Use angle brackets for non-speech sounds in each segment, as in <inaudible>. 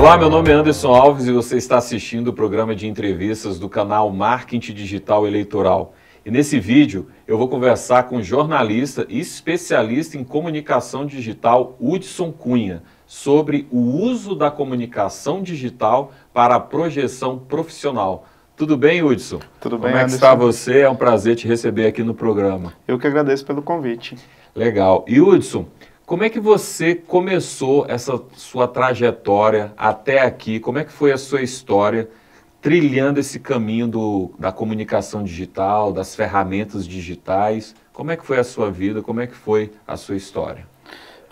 Olá, meu nome é Anderson Alves e você está assistindo o programa de entrevistas do canal Marketing Digital Eleitoral. E nesse vídeo eu vou conversar com jornalista e especialista em comunicação digital Hudson Cunha sobre o uso da comunicação digital para a projeção profissional. Tudo bem, Hudson? Tudo bem, Como é que Anderson? está você? É um prazer te receber aqui no programa. Eu que agradeço pelo convite. Legal. E Hudson, como é que você começou essa sua trajetória até aqui? Como é que foi a sua história trilhando esse caminho do, da comunicação digital, das ferramentas digitais? Como é que foi a sua vida? Como é que foi a sua história?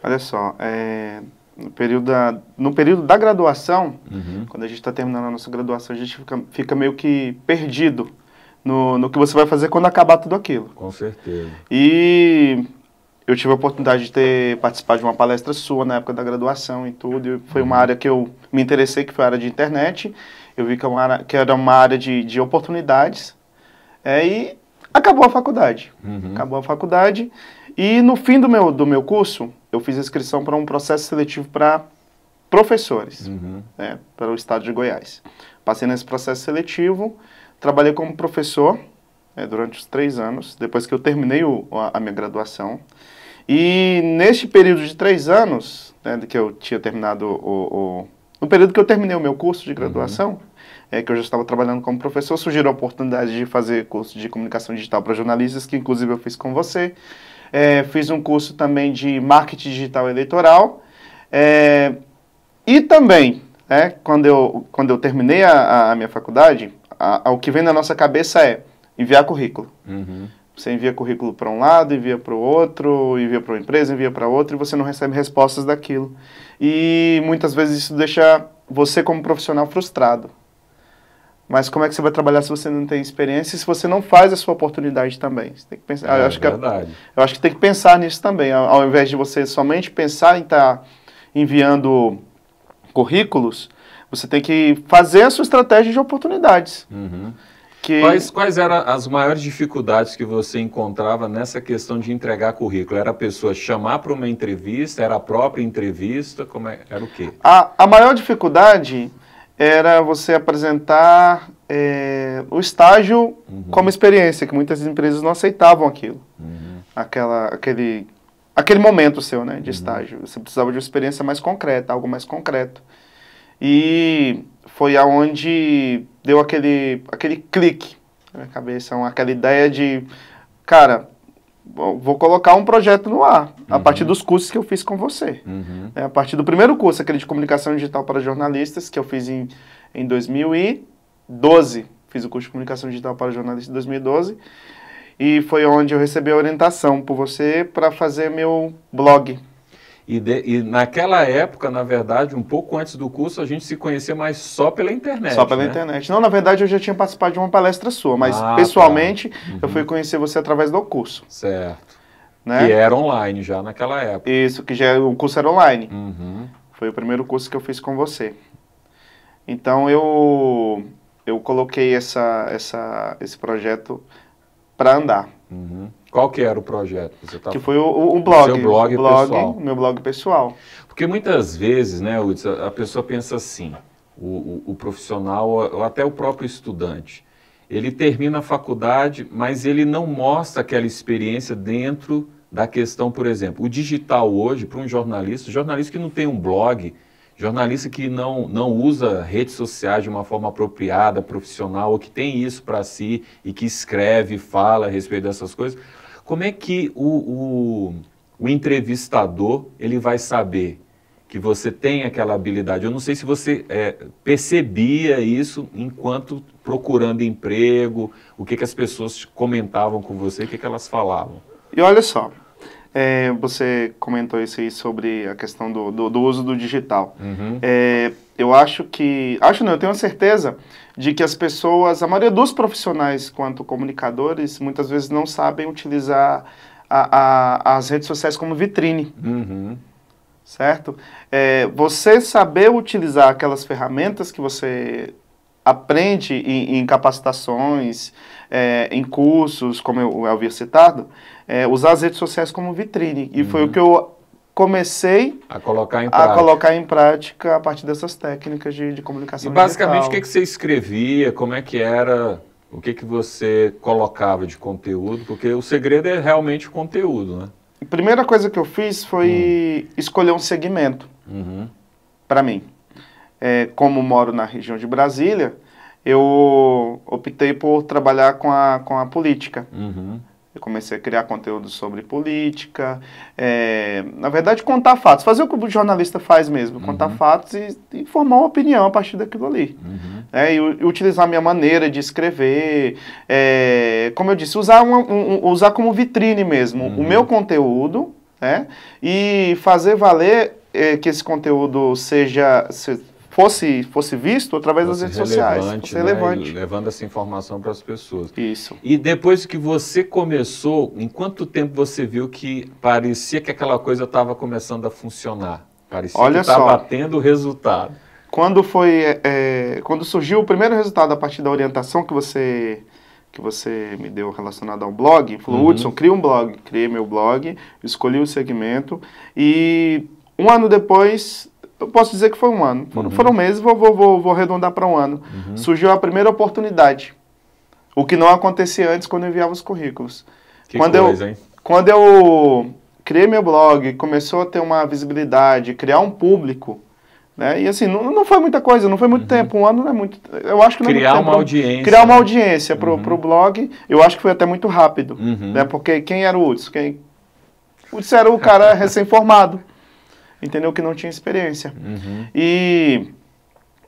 Olha só, é, no, período da, no período da graduação, uhum. quando a gente está terminando a nossa graduação, a gente fica, fica meio que perdido no, no que você vai fazer quando acabar tudo aquilo. Com certeza. E eu tive a oportunidade de ter participado de uma palestra sua na época da graduação e tudo. E foi uma uhum. área que eu me interessei, que foi a área de internet. Eu vi que, é uma, que era uma área de, de oportunidades. É, e acabou a faculdade. Uhum. Acabou a faculdade. E no fim do meu, do meu curso, eu fiz inscrição para um processo seletivo para professores, uhum. né, para o estado de Goiás. Passei nesse processo seletivo, trabalhei como professor né, durante os três anos, depois que eu terminei o, a, a minha graduação. E neste período de três anos, né, que eu tinha terminado o, o, No período que eu terminei o meu curso de uhum. graduação, uhum. é, que eu já estava trabalhando como professor, surgiu a oportunidade de fazer curso de comunicação digital para jornalistas, que inclusive eu fiz com você. É, fiz um curso também de marketing digital eleitoral. É, e também, né, quando, eu, quando eu terminei a, a minha faculdade, a, a, o que vem na nossa cabeça é enviar currículo. Uhum. Você envia currículo para um lado, envia para o outro, envia para uma empresa, envia para outra e você não recebe respostas daquilo. E muitas vezes isso deixa você como profissional frustrado. Mas como é que você vai trabalhar se você não tem experiência e se você não faz a sua oportunidade também? Você tem que pensar, é, eu, acho que, é verdade. eu acho que tem que pensar nisso também, ao, ao invés de você somente pensar em estar tá enviando currículos, você tem que fazer a sua estratégia de oportunidades. Uhum que... Quais, quais eram as maiores dificuldades que você encontrava nessa questão de entregar currículo? Era a pessoa chamar para uma entrevista? Era a própria entrevista? Como é, era o quê? A, a maior dificuldade era você apresentar é, o estágio uhum. como experiência, que muitas empresas não aceitavam aquilo. Uhum. Aquela, aquele, aquele momento seu, né, de uhum. estágio. Você precisava de uma experiência mais concreta, algo mais concreto. E foi aonde deu aquele, aquele clique na minha cabeça, aquela ideia de, cara, vou colocar um projeto no ar, a uhum. partir dos cursos que eu fiz com você. Uhum. É, a partir do primeiro curso, aquele de comunicação digital para jornalistas, que eu fiz em, em 2012. Fiz o curso de comunicação digital para jornalistas em 2012. E foi onde eu recebi a orientação por você para fazer meu blog, e, de, e, naquela época, na verdade, um pouco antes do curso, a gente se conhecia mais só pela internet. Só pela né? internet. Não, na verdade, eu já tinha participado de uma palestra sua, mas ah, tá. pessoalmente tá. uhum. eu fui conhecer você através do curso. Certo. Né? Que era online já naquela época. Isso, que já é, o curso era online. Uhum. Foi o primeiro curso que eu fiz com você. Então eu eu coloquei essa, essa, esse projeto para andar. Uhum. Qual que era o projeto que você estava... Tá que foi o, o, blog. O seu blog, o blog pessoal. meu blog pessoal. Porque muitas vezes, né, Hudson, a pessoa pensa assim, o, o, profissional, ou até o próprio estudante, ele termina a faculdade, mas ele não mostra aquela experiência dentro da questão, por exemplo, o digital hoje, para um jornalista, jornalista que não tem um blog, jornalista que não, não usa redes sociais de uma forma apropriada, profissional, ou que tem isso para si e que escreve, fala a respeito dessas coisas, como é que o, o, o entrevistador ele vai saber que você tem aquela habilidade. Eu não sei se você é, percebia isso enquanto procurando emprego, o que, que as pessoas comentavam com você, o que, que elas falavam. E olha só, é, você comentou isso aí sobre a questão do, do, do uso do digital. Uhum. É, eu acho que. Acho não, eu tenho a certeza de que as pessoas, a maioria dos profissionais quanto comunicadores, muitas vezes não sabem utilizar a, a, as redes sociais como vitrine. Uhum. Certo? É, você saber utilizar aquelas ferramentas que você aprende em, em capacitações, é, em cursos, como eu, o havia citado, é, usar as redes sociais como vitrine. E uhum. foi o uhum. que eu comecei a colocar em prática a, colocar em prática a partir dessas técnicas de, de comunicação. E basicamente digital. o que, que você escrevia, como é que era o que, que você colocava de conteúdo, porque o segredo é realmente o conteúdo, né? A primeira coisa que eu fiz foi hum. escolher um segmento uhum. para mim é, como moro na região de Brasília, eu optei por trabalhar com a, com a política. Uhum. Eu comecei a criar conteúdo sobre política, é, na verdade, contar fatos, fazer o que o jornalista faz mesmo, uhum. contar fatos e, e, formar uma opinião a partir daquilo ali. Uhum. É, e, e, utilizar a minha maneira de escrever, é, como eu disse, usar, uma, um, usar como vitrine mesmo uhum. o meu conteúdo né, e fazer valer é, que esse conteúdo seja, se, fosse, fosse visto através fosse das redes sociais. Fosse né? relevante. levando essa informação para as pessoas. Isso. E depois que você começou, em quanto tempo você viu que parecia que aquela coisa estava começando a funcionar? Parecia Olha que estava tendo resultado. Quando foi. É, quando surgiu o primeiro resultado a partir da orientação que você que você me deu relacionado ao blog, falou, uhum. Hudson, cria um blog. Criei meu blog, escolhi o segmento e um ano depois eu posso dizer que foi um ano. Foram, uhum. foram meses, vou, vou, vou, vou arredondar para um ano. Uhum. Surgiu a primeira oportunidade. O que não acontecia antes quando eu enviava os currículos. Que quando coisa, eu, hein? Quando eu criei meu blog, começou a ter uma visibilidade, criar um público, né? E assim, não, não foi muita coisa, não foi muito uhum. tempo, um ano não é muito... Eu acho que não criar é muito tempo, uma audiência. Criar uma audiência para o uhum. blog, eu acho que foi até muito rápido, uhum. né? Porque quem era o Hudson? Quem... O Hudson era o cara <laughs> recém-formado entendeu que não tinha experiência. Uhum. E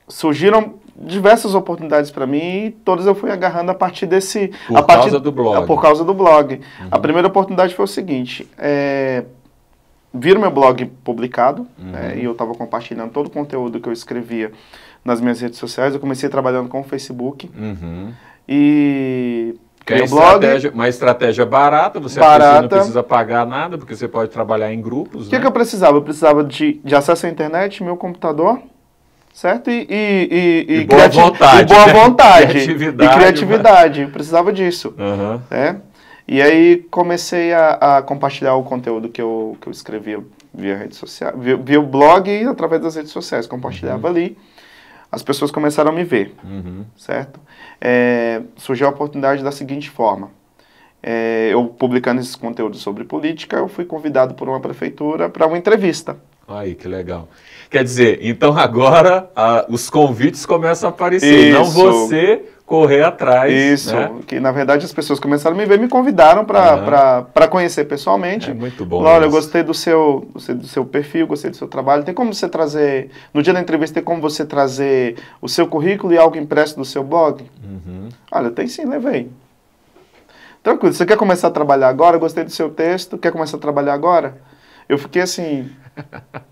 surgiram diversas oportunidades para mim e todas eu fui agarrando a partir desse... Por partir, causa do blog. É, por causa do blog. Uhum. A primeira oportunidade foi o seguinte, é, viram meu blog publicado uhum. Né, e eu estava compartilhando todo o conteúdo que eu escrevia nas minhas redes sociais. Eu comecei trabalhando com o Facebook uhum. e que é uma estratégia barata, você barata. não precisa pagar nada, porque você pode trabalhar em grupos. O que, né? que eu precisava? Eu precisava de, de acesso à internet, meu computador, certo? E, e, e, e boa criati- vontade. E boa né? <laughs> vontade. Criatividade, e né? criatividade. Mas... Precisava disso. Uhum. Né? E aí comecei a, a, compartilhar o conteúdo que eu, que eu escrevia via rede social, via, via blog e através das redes sociais. Compartilhava uhum. ali as pessoas começaram a me ver, uhum. certo? É, surgiu a oportunidade da seguinte forma. É, eu publicando esses conteúdos sobre política, eu fui convidado por uma prefeitura para uma entrevista. Aí, que legal. Quer dizer, então agora a, os convites começam a aparecer, Isso. não você correr atrás. Isso, né? que na verdade as pessoas começaram a me ver, me convidaram para uhum. conhecer pessoalmente. É muito bom. Olha, eu gostei do seu, do seu perfil, gostei do seu trabalho. Tem como você trazer, no dia da entrevista, tem como você trazer o seu currículo e algo impresso do seu blog? Uhum. Olha, tem sim, levei. Tranquilo, você quer começar a trabalhar agora? gostei do seu texto, quer começar a trabalhar agora? Eu fiquei assim,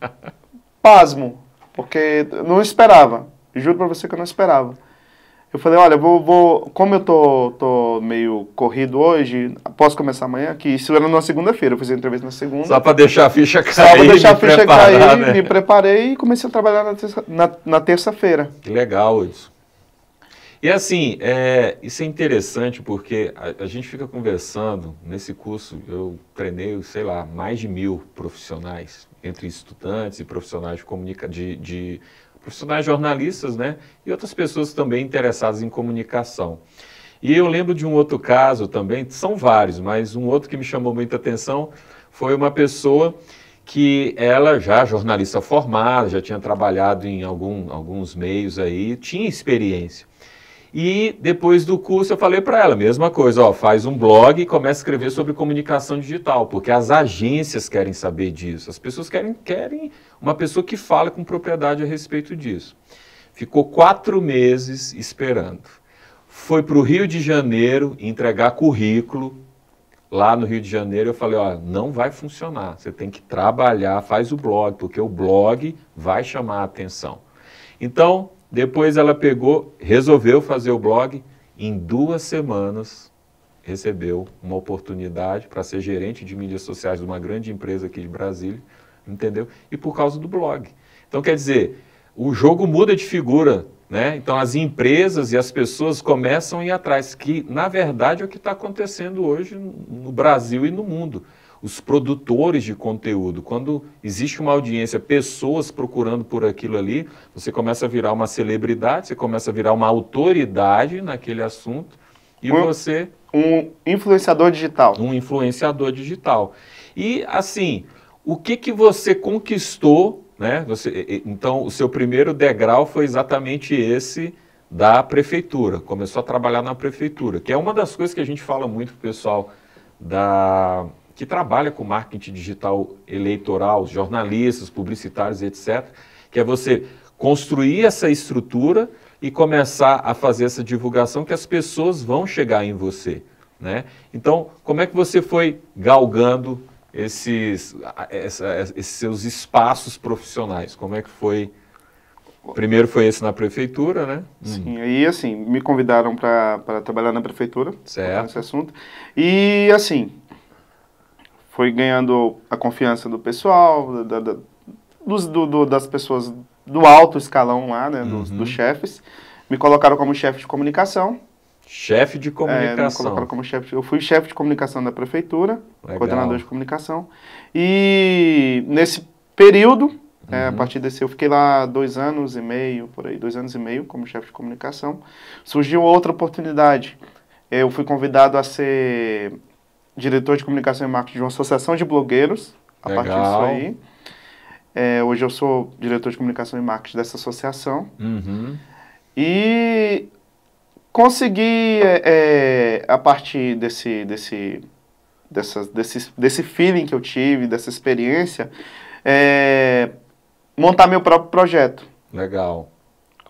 <laughs> pasmo, porque não esperava. Juro para você que eu não esperava. Eu falei, olha, vou, vou como eu tô, tô meio corrido hoje, posso começar amanhã? Que isso era na segunda-feira, eu fiz a entrevista na segunda. Só para deixar a ficha cair. Só para deixar a ficha cair, né? me preparei e comecei a trabalhar na, terça, na, na terça-feira. Que legal isso. E assim, é, isso é interessante porque a, a, gente fica conversando, nesse curso eu treinei, sei lá, mais de mil profissionais, entre estudantes e profissionais de, comunica de, de profissionais jornalistas, né? E outras pessoas também interessadas em comunicação. E eu lembro de um outro caso também, são vários, mas um outro que me chamou muita atenção foi uma pessoa que ela já jornalista formada, já tinha trabalhado em algum, alguns meios aí, tinha experiência. E depois do curso eu falei para ela, mesma coisa, ó, faz um blog e começa a escrever sobre comunicação digital, porque as agências querem saber disso, as pessoas querem, querem uma pessoa que fale com propriedade a respeito disso. Ficou quatro meses esperando. Foi para o Rio de Janeiro entregar currículo. Lá no Rio de Janeiro eu falei, ó, não vai funcionar, você tem que trabalhar, faz o blog, porque o blog vai chamar a atenção. Então, depois ela pegou, resolveu fazer o blog. Em duas semanas, recebeu uma oportunidade para ser gerente de mídias sociais de uma grande empresa aqui de Brasília, entendeu? E por causa do blog. Então, quer dizer, o jogo muda de figura, né? Então, as empresas e as pessoas começam a ir atrás, que na verdade é o que está acontecendo hoje no Brasil e no mundo os produtores de conteúdo. Quando existe uma audiência, pessoas procurando por aquilo ali, você começa a virar uma celebridade, você começa a virar uma autoridade naquele assunto e um, você. Um influenciador digital. Um influenciador digital. E assim, o que, que você conquistou, né? Você, então, o seu primeiro degrau foi exatamente esse da prefeitura. Começou a trabalhar na prefeitura, que é uma das coisas que a gente fala muito pro pessoal da que trabalha com marketing digital eleitoral, jornalistas, publicitários, etc., que é você construir essa estrutura e começar a fazer essa divulgação que as pessoas vão chegar em você. Né? Então, como é que você foi galgando esses, essa, esses seus espaços profissionais? Como é que foi? Primeiro foi esse na prefeitura, né? Hum. Sim, hum. assim, me convidaram para trabalhar na prefeitura. Certo. Nesse assunto. E assim, foi ganhando a confiança do pessoal, da, da, dos, do, do, das pessoas do alto escalão lá, né, dos, uhum. dos chefes. Me colocaram como chefe de comunicação. Chefe de é, comunicação. É, como chefe. Eu fui chefe de comunicação da prefeitura, Legal. coordenador de comunicação. E nesse período, né, uhum. é, a partir desse, eu fiquei lá dois anos e meio, por aí, dois anos e meio como chefe de comunicação. Surgiu outra oportunidade. Eu fui convidado a ser diretor de comunicação e marketing de uma associação de blogueiros, a Legal. partir disso aí. É, hoje eu sou diretor de comunicação e marketing dessa associação. Uhum. E consegui, é, é, a partir desse, desse, dessa, desse, desse feeling que eu tive, dessa experiência, é, montar meu próprio projeto. Legal.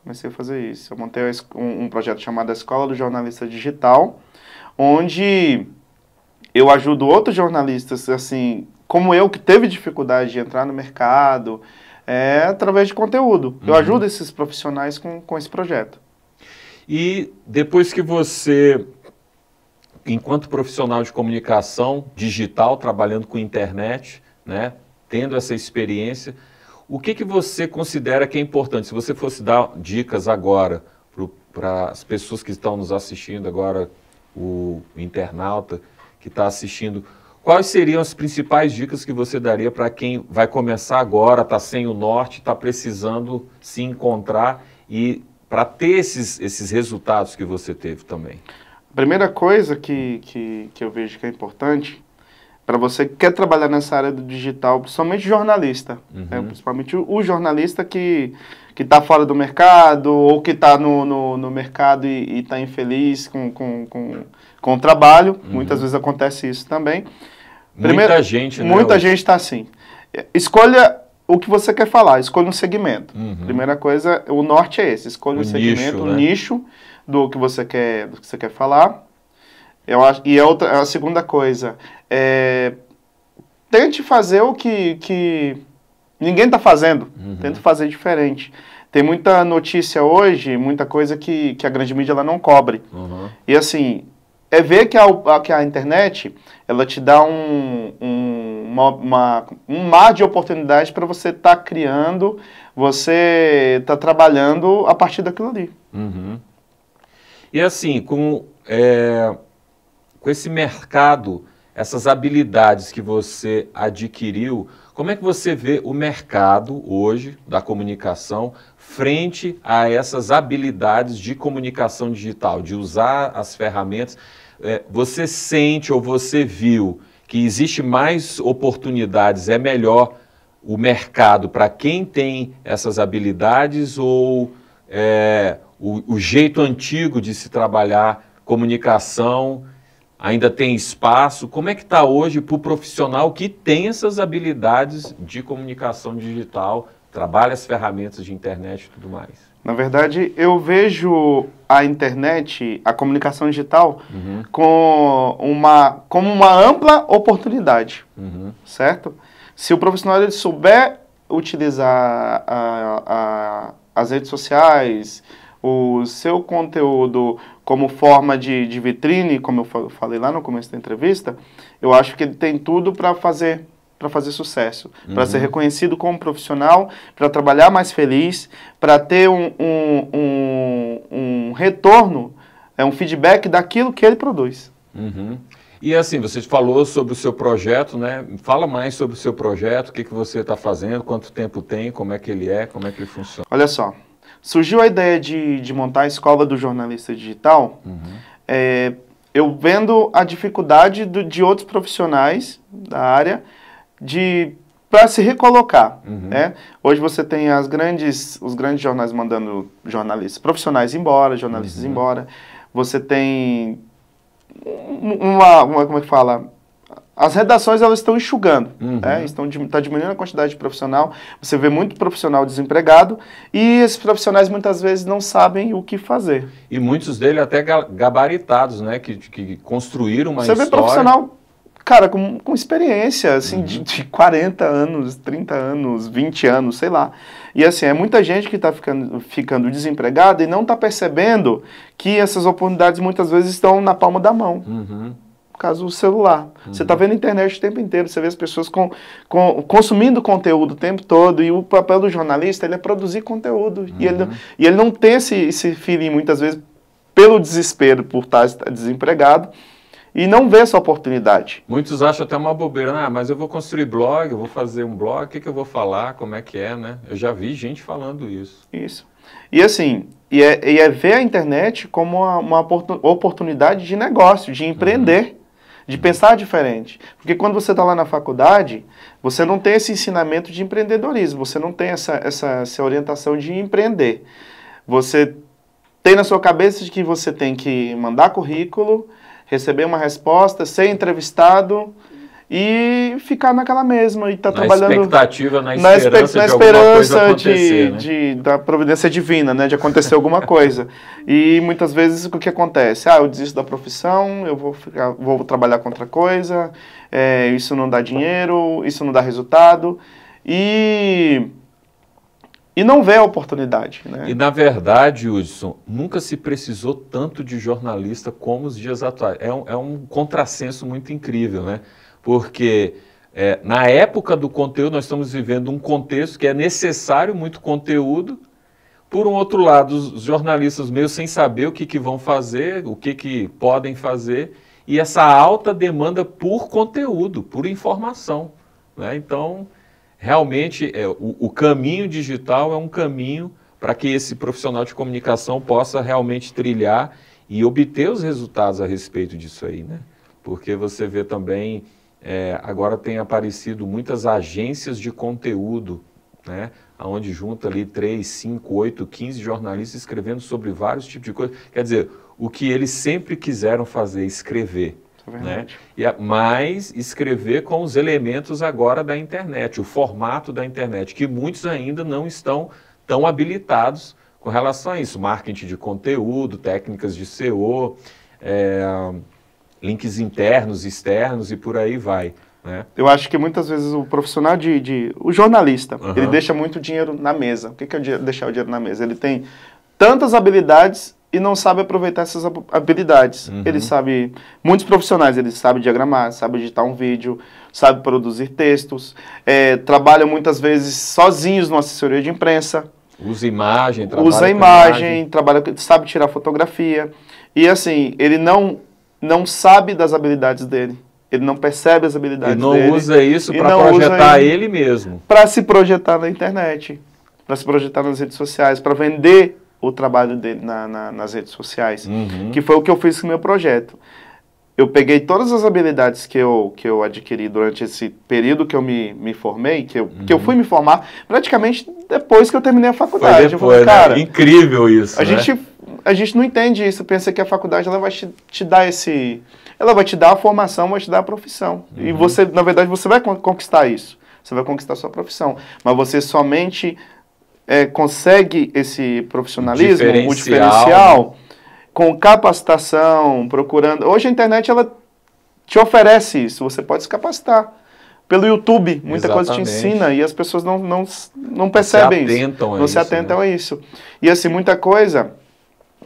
Comecei a fazer isso. Eu montei um, um projeto chamado Escola do Jornalista Digital, onde eu ajudo outros jornalistas, assim, como eu, que teve dificuldade de entrar no mercado, é, através de conteúdo. Eu uhum. ajudo esses profissionais com, com esse projeto. E depois que você, enquanto profissional de comunicação digital, trabalhando com internet, né, tendo essa experiência, o que, que você considera que é importante? Se você fosse dar dicas agora para as pessoas que estão nos assistindo agora, o internauta, que está assistindo, quais seriam as principais dicas que você daria para quem vai começar agora, está sem o norte, está precisando se encontrar e para ter esses, esses resultados que você teve também? A primeira coisa que, que, que eu vejo que é importante para você que quer trabalhar nessa área do digital, principalmente jornalista, né? uhum. né? principalmente o, jornalista que que está fora do mercado ou que está no, no, no, mercado e está infeliz com, com, com, com o trabalho, uhum. muitas vezes acontece isso também. Primeiro, muita gente, né, Muita gente está assim. Escolha o que você quer falar, escolha um segmento. Uhum. Primeira coisa, o norte é esse, escolha o um segmento, nicho, né? um nicho do que você quer, do que você quer falar. Eu acho, e é outra, a segunda coisa, é, tente fazer o que, que ninguém está fazendo, uhum. tente fazer diferente. Tem muita notícia hoje, muita coisa que, que a grande mídia ela não cobre. Uhum. E assim, é ver que a, que a internet ela te dá um, um, uma, uma, um mar de oportunidades para você estar tá criando, você estar tá trabalhando a partir daquilo ali. Uhum. E assim, com, é, com esse mercado essas habilidades que você adquiriu, como é que você vê o mercado hoje da comunicação frente a essas habilidades de comunicação digital, de usar as ferramentas? É, você sente ou você viu que existe mais oportunidades, é melhor o mercado para quem tem essas habilidades ou é, o, o jeito antigo de se trabalhar comunicação? Ainda tem espaço? Como é que está hoje para o profissional que tem essas habilidades de comunicação digital, trabalha as ferramentas de internet e tudo mais? Na verdade, eu vejo a internet, a comunicação digital, uhum. com uma, como uma ampla oportunidade, uhum. certo? Se o profissional ele souber utilizar a, a, as redes sociais, o seu conteúdo como forma de, de vitrine, como eu falei lá no começo da entrevista, eu acho que ele tem tudo para fazer para fazer sucesso, uhum. para ser reconhecido como profissional, para trabalhar mais feliz, para ter um, um, um, um, retorno, é um feedback daquilo que ele produz. Uhum. E assim, você falou sobre o seu projeto, né? Fala mais sobre o seu projeto, o que, que você está fazendo, quanto tempo tem, como é que ele é, como é que ele funciona. Olha só, surgiu a ideia de, de montar a escola do jornalista digital, uhum. é, eu vendo a dificuldade do, de outros profissionais da área de para se recolocar, uhum. né? Hoje você tem as grandes, os grandes jornais mandando jornalistas profissionais embora, jornalistas uhum. embora. Você tem uma, uma, como é que fala? As redações elas estão enxugando, uhum. Né? estão está diminuindo a quantidade de profissional. Você vê muito profissional desempregado e esses profissionais muitas vezes não sabem o que fazer. E muitos deles até gabaritados, né? Que, que construíram uma Você história. Você vê profissional cara, com, com experiência, assim, uhum. de, de 40 anos, 30 anos, 20 anos, sei lá. E assim, é muita gente que está ficando, ficando desempregada e não está percebendo que essas oportunidades muitas vezes estão na palma da mão. Uhum por causa do celular. Tá uhum. Você está vendo a internet o tempo inteiro, você vê as pessoas com, com, consumindo conteúdo o tempo todo, e o papel do jornalista é produzir conteúdo. Uhum. E, ele, uhum. e ele não tem esse, esse feeling, muitas vezes, pelo desespero por estar desempregado, e não vê essa oportunidade. Muitos acham até uma bobeira, ah, mas eu vou construir blog, eu vou fazer um blog, o que, que eu vou falar, como é que é, né? Eu já vi gente falando isso. Isso. E assim, e é, e é ver a internet como uma, uma oportunidade de negócio, de empreender. Uhum de pensar diferente. Porque quando você está lá na faculdade, você não tem esse ensinamento de empreendedorismo, você não tem essa, essa, essa orientação de empreender. Você tem na sua cabeça de que você tem que mandar currículo, receber uma resposta, ser entrevistado e ficar naquela mesma e tá na trabalhando expectativa, na, na esperança, na esperança de, de, né? de, da providência divina, né, de acontecer alguma <laughs> coisa. E muitas vezes o que acontece? Ah, eu desisto da profissão, eu vou ficar, vou trabalhar com outra coisa, é, isso não dá dinheiro, isso não dá resultado e e não vê a oportunidade. Né? E na verdade, Hudson, nunca se precisou tanto de jornalista como os dias atuais. É um, é um contrassenso muito incrível, né? porque é, na época do conteúdo nós estamos vivendo um contexto que é necessário muito conteúdo. Por um outro lado, os jornalistas meio sem saber o que, que vão fazer, o que, que podem fazer, e essa alta demanda por conteúdo, por informação. Né? Então, realmente, é, o, o caminho digital é um caminho para que esse profissional de comunicação possa realmente trilhar e obter os resultados a respeito disso aí, né? Porque você vê também é, agora tem aparecido muitas agências de conteúdo, né? Onde junta ali 3, 5, 8, 15 jornalistas escrevendo sobre vários tipos de coisa. Quer dizer, o que eles sempre quiseram fazer, escrever. É né? E a, mas escrever com os elementos agora da internet, o formato da internet, que muitos ainda não estão tão habilitados com relação a isso. Marketing de conteúdo, técnicas de SEO. É, links internos, externos e por aí vai. Né? Eu acho que muitas vezes o profissional de. de o jornalista, uhum. ele deixa muito dinheiro na mesa. O que, é deixar o dinheiro na mesa? Ele tem tantas habilidades e não sabe aproveitar essas habilidades. Uhum. Ele sabe, muitos profissionais, ele sabe diagramar, sabe editar um vídeo, sabe produzir textos, é, trabalha muitas vezes sozinhos numa assessoria de imprensa. Usa imagem, trabalha Usa imagem, imagem, trabalha, sabe tirar fotografia. E assim, ele não não sabe das habilidades dele. Ele não percebe as habilidades dele. E não dele, usa isso para projetar ele, ele mesmo. Para se projetar na internet, para se projetar nas redes sociais, para vender o trabalho dele na, na, nas redes sociais, uhum. que foi o que eu fiz com o meu projeto. Eu peguei todas as habilidades que eu, que eu adquiri durante esse período que eu me, me formei, que eu, uhum. que eu uhum. fui me formar, praticamente depois que eu terminei a faculdade. Foi depois, eu falei, né? cara, né? Incrível isso, A né? gente a gente não entende isso, pensa que a faculdade ela vai te, te dar esse. Ela vai te dar a formação, vai te dar a profissão. Uhum. E você, na verdade, você vai conquistar isso. Você vai conquistar a sua profissão. Mas você somente é, consegue esse profissionalismo, diferencial. o diferencial, com capacitação, procurando. Hoje a internet ela te oferece isso, você pode se capacitar. Pelo YouTube, muita Exatamente. coisa te ensina e as pessoas não, não, não percebem isso. Não se atentam né? a isso. E assim, muita coisa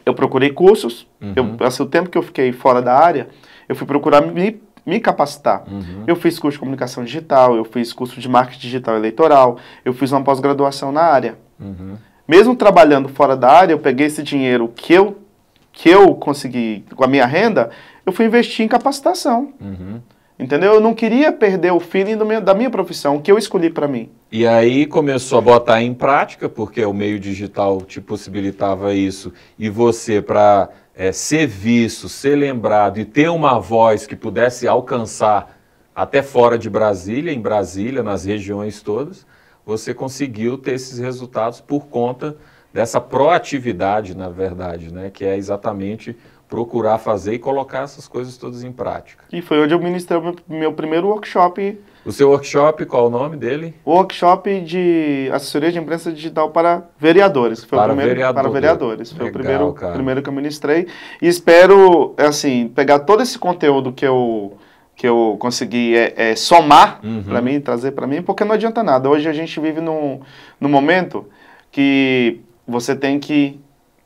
eu procurei cursos, uhum. eu, assim, o tempo que eu fiquei fora da área, eu fui procurar me, me capacitar. Uhum. Eu fiz curso de comunicação digital, eu fiz curso de marketing digital eleitoral, eu fiz uma pós-graduação na área. Uhum. Mesmo trabalhando fora da área, eu peguei esse dinheiro que eu, que eu consegui com a minha renda, eu fui investir em capacitação. Uhum. Entendeu? Eu não queria perder o feeling meu, da minha profissão, que eu escolhi para mim. E aí começou a botar em prática, porque o meio digital te possibilitava isso, e você, para é, ser visto, ser lembrado e ter uma voz que pudesse alcançar até fora de Brasília, em Brasília, nas regiões todas, você conseguiu ter esses resultados por conta dessa proatividade, na verdade, né? que é exatamente procurar fazer e colocar essas coisas todas em prática. E foi onde eu ministrei meu, meu primeiro workshop. O seu workshop, qual é o nome dele? Workshop de assessoria de imprensa digital para vereadores. Foi para, o primeiro, vereador. para vereadores. Foi Legal, o primeiro, primeiro que eu ministrei. E espero, assim, pegar todo esse conteúdo que eu que eu consegui é, é somar uhum. para mim, trazer para mim, porque não adianta nada. Hoje a gente vive num, num momento que você tem que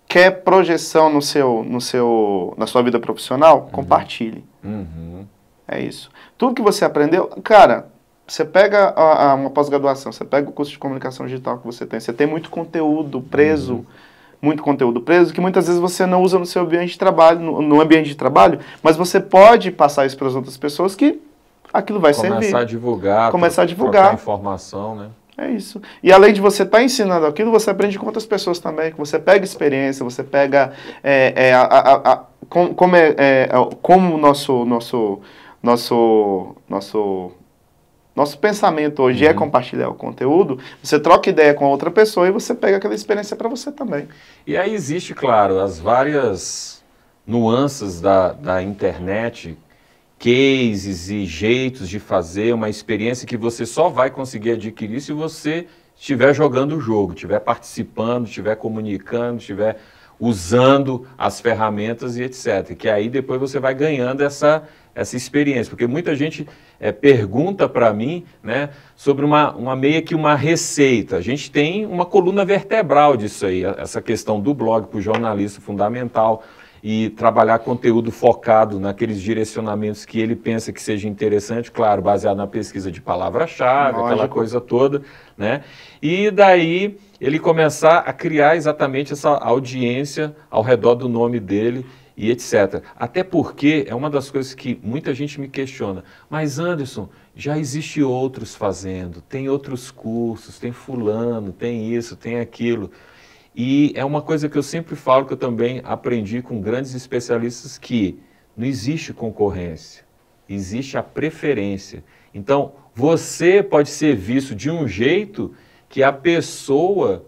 quer projeção no seu, no seu, na sua vida profissional, uhum. compartilhe. Uhum. É isso. Tudo que você aprendeu, cara, você pega a, a uma pós-graduação, você pega o curso de comunicação digital que você tem, você tem muito conteúdo preso, uhum. muito conteúdo preso, que muitas vezes você não usa no seu ambiente de trabalho, no, no ambiente de trabalho, mas você pode passar isso para as outras pessoas que aquilo vai começar servir. Começar a divulgar. Começar a divulgar. informação, né? É isso. E além de você estar tá ensinando aquilo, você aprende com outras pessoas também, que você pega experiência, você pega é, é, a, a, a, como, como, é, é, é, como o nosso, nosso, nosso, nosso, nosso pensamento hoje é uhum. é compartilhar o conteúdo, você troca ideia com outra pessoa e você pega aquela experiência para você também. E aí existe, claro, as várias nuances da, da internet cases e jeitos de fazer, uma experiência que você só vai conseguir adquirir se você estiver jogando o jogo, estiver participando, estiver comunicando, estiver usando as ferramentas e etc. Que aí depois você vai ganhando essa, essa experiência. Porque muita gente é, pergunta para mim né, sobre uma, uma meia que uma receita. A gente tem uma coluna vertebral disso aí, essa questão do blog para o jornalista fundamental e trabalhar conteúdo focado naqueles direcionamentos que ele pensa que seja interessante, claro, baseado na pesquisa de palavra-chave, aquela coisa toda, né? E daí ele começar a criar exatamente essa audiência ao redor do nome dele e etc. Até porque é uma das coisas que muita gente me questiona. Mas Anderson, já existe outros fazendo, tem outros cursos, tem fulano, tem isso, tem aquilo. E é uma coisa que eu sempre falo, que eu também aprendi com grandes especialistas, que não existe concorrência, existe a preferência. Então, você pode ser visto de um jeito que a pessoa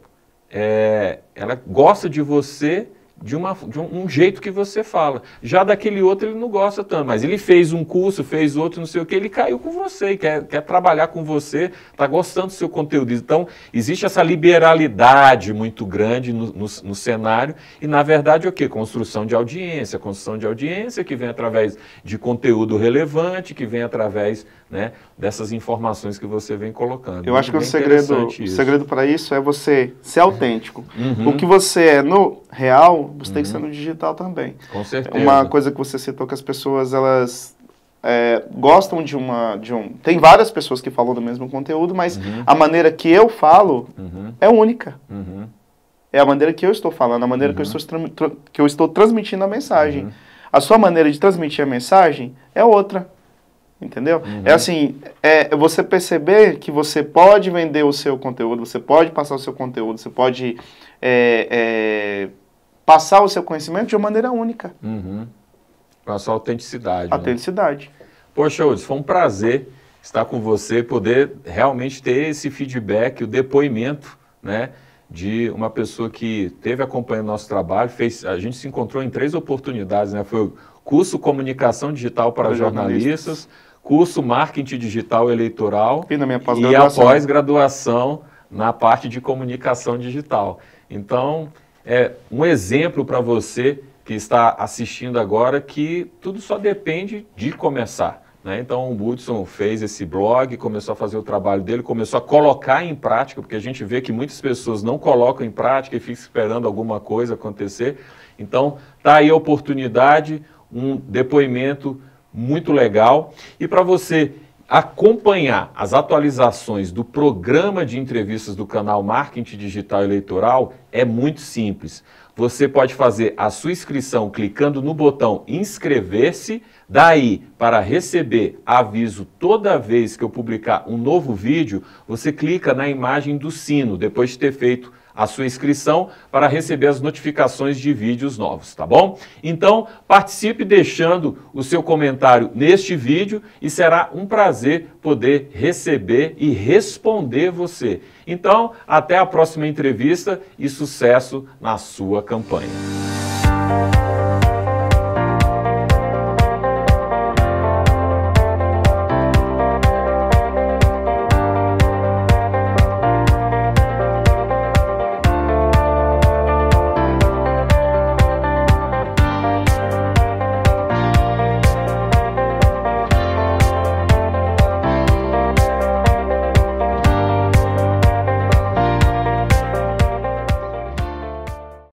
é, ela gosta de você de, uma, de um, um, jeito que você fala. Já daquele outro ele não gosta tanto, mas ele fez um curso, fez outro, não sei o que, ele caiu com você e quer, quer trabalhar com você, está gostando do seu conteúdo. Então, existe essa liberalidade muito grande no, no, no cenário e, na verdade, é o que? Construção de audiência, construção de audiência que vem através de conteúdo relevante, que vem através né, dessas informações que você vem colocando. Eu acho que o segredo, o segredo para isso é você ser autêntico. Uhum. O que você é no real digital, uhum. tem no digital também. Com certeza. Uma coisa que você citou que as pessoas, elas é, gostam de uma de um tem várias pessoas que falam do mesmo conteúdo mas uhum. a maneira que eu falo uhum. é única uhum. é a maneira que eu estou falando a maneira que eu uhum. estou que eu estou transmitindo a mensagem uhum. a sua maneira de transmitir a mensagem é outra entendeu é uhum. assim é você perceber que você pode vender o seu conteúdo você pode passar o seu conteúdo você pode é, é, passar o seu conhecimento de uma maneira única. Uhum. Com a sua autenticidade. Autenticidade. Né? Poxa, Uds, foi um prazer estar com você, poder realmente ter esse feedback, o depoimento, né? De uma pessoa que teve acompanhando o nosso trabalho, fez, a gente se encontrou em três oportunidades, né? Foi o curso Comunicação Digital para, para jornalistas, jornalistas, curso Marketing Digital Eleitoral e, na minha pós e a pós-graduação na parte de comunicação digital. Então, é um exemplo para você que está assistindo agora que tudo só depende de começar. Né? Então, o Budson fez esse blog, começou a fazer o trabalho dele, começou a colocar em prática, porque a gente vê que muitas pessoas não colocam em prática e ficam esperando alguma coisa acontecer. Então, tá aí a oportunidade, um depoimento muito legal. E para você acompanhar as atualizações do programa de entrevistas do canal Marketing Digital Eleitoral é muito simples. Você pode fazer a sua inscrição clicando no botão inscrever-se, daí para receber aviso toda vez que eu publicar um novo vídeo, você clica na imagem do sino depois de ter feito a sua inscrição para receber as notificações de vídeos novos, tá bom? Então, participe deixando o seu comentário neste vídeo e será um prazer poder receber e responder você. Então, até a próxima entrevista e sucesso na sua campanha.